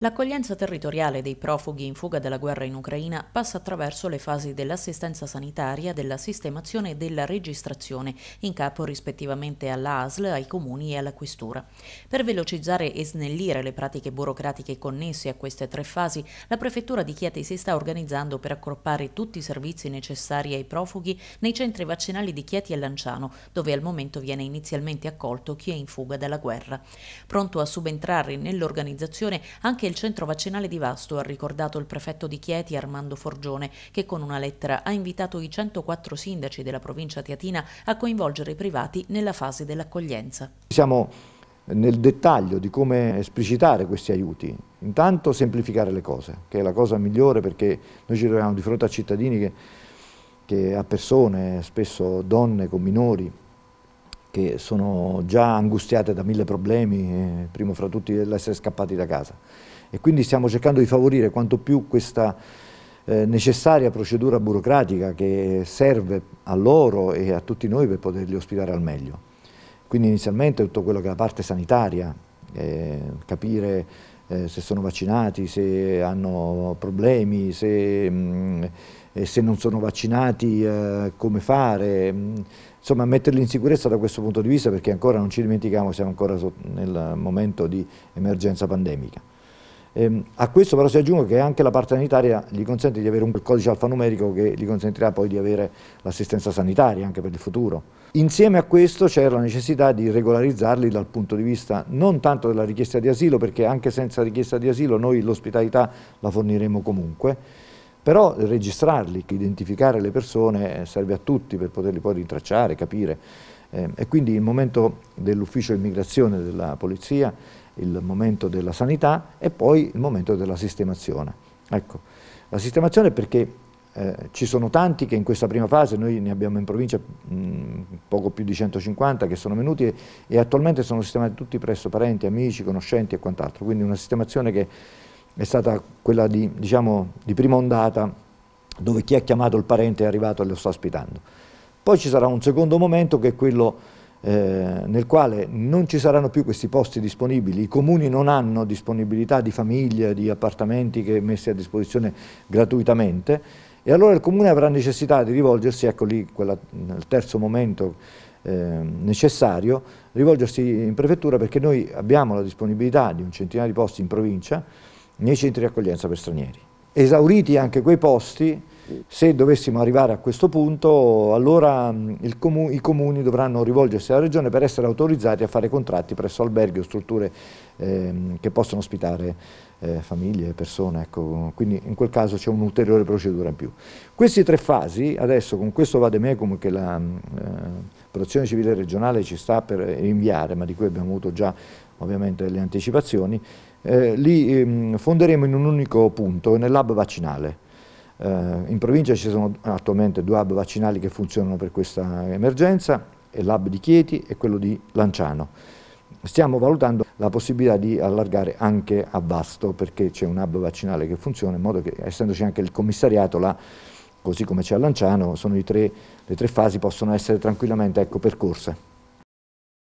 L'accoglienza territoriale dei profughi in fuga dalla guerra in Ucraina passa attraverso le fasi dell'assistenza sanitaria, della sistemazione e della registrazione, in capo rispettivamente all'ASL, ai comuni e alla questura. Per velocizzare e snellire le pratiche burocratiche connesse a queste tre fasi, la Prefettura di Chieti si sta organizzando per accorpare tutti i servizi necessari ai profughi nei centri vaccinali di Chieti e Lanciano, dove al momento viene inizialmente accolto chi è in fuga dalla guerra. Pronto a subentrare nell'organizzazione anche che il centro vaccinale di Vasto ha ricordato il prefetto di Chieti Armando Forgione, che con una lettera ha invitato i 104 sindaci della provincia teatina a coinvolgere i privati nella fase dell'accoglienza. Siamo nel dettaglio di come esplicitare questi aiuti. Intanto semplificare le cose, che è la cosa migliore perché noi ci troviamo di fronte a cittadini che, che a persone, spesso donne con minori, che sono già angustiate da mille problemi, primo fra tutti l'essere scappati da casa. E quindi stiamo cercando di favorire quanto più questa eh, necessaria procedura burocratica che serve a loro e a tutti noi per poterli ospitare al meglio. Quindi inizialmente tutto quello che è la parte sanitaria, eh, capire eh, se sono vaccinati, se hanno problemi, se... Mh, mm, se non sono vaccinati eh, come fare, mm, insomma metterli in sicurezza da questo punto di vista perché ancora non ci dimentichiamo siamo ancora nel momento di emergenza pandemica. Ehm, a questo però si aggiunge che anche la parte sanitaria gli consente di avere un codice alfanumerico che gli consentirà poi di avere l'assistenza sanitaria anche per il futuro. Insieme a questo c'è la necessità di regolarizzarli dal punto di vista non tanto della richiesta di asilo, perché anche senza richiesta di asilo noi l'ospitalità la forniremo comunque, però registrarli, identificare le persone eh, serve a tutti per poterli poi rintracciare, capire eh, e quindi il momento dell'ufficio immigrazione della polizia, il momento della sanità e poi il momento della sistemazione. Ecco, la sistemazione perché eh, ci sono tanti che in questa prima fase, noi ne abbiamo in provincia mh, mm, poco più di 150 che sono venuti e, e attualmente sono sistemati tutti presso parenti, amici, conoscenti e quant'altro, quindi una sistemazione che è stata quella di, diciamo, di prima ondata dove chi ha chiamato il parente è arrivato e lo sta ospitando. Poi ci sarà un secondo momento che è quello eh, nel quale non ci saranno più questi posti disponibili, i comuni non hanno disponibilità di famiglie, di appartamenti che messi a disposizione gratuitamente e allora il comune avrà necessità di rivolgersi, ecco lì quella, il terzo momento eh, necessario, rivolgersi in prefettura perché noi abbiamo la disponibilità di un centinaio di posti in provincia, nei centri di accoglienza per stranieri. Esauriti anche quei posti, se dovessimo arrivare a questo punto, allora mm, comu i comuni dovranno rivolgersi alla Regione per essere autorizzati a fare contratti presso alberghi o strutture ehm, che possono ospitare eh, famiglie, persone, ecco. quindi in quel caso c'è un'ulteriore procedura in più. Queste tre fasi, adesso con questo vademecum che la mm, eh, protezione civile regionale ci sta per inviare, ma di cui abbiamo avuto già ovviamente le anticipazioni, eh, li ehm, fonderemo in un unico punto, nel nell'hub vaccinale. Eh, in provincia ci sono attualmente due hub vaccinali che funzionano per questa emergenza, il l'hub di Chieti e quello di Lanciano. Stiamo valutando la possibilità di allargare anche a Vasto perché c'è un hub vaccinale che funziona in modo che essendoci anche il commissariato là, così come c'è a Lanciano, sono tre, le tre fasi possono essere tranquillamente ecco, percorse.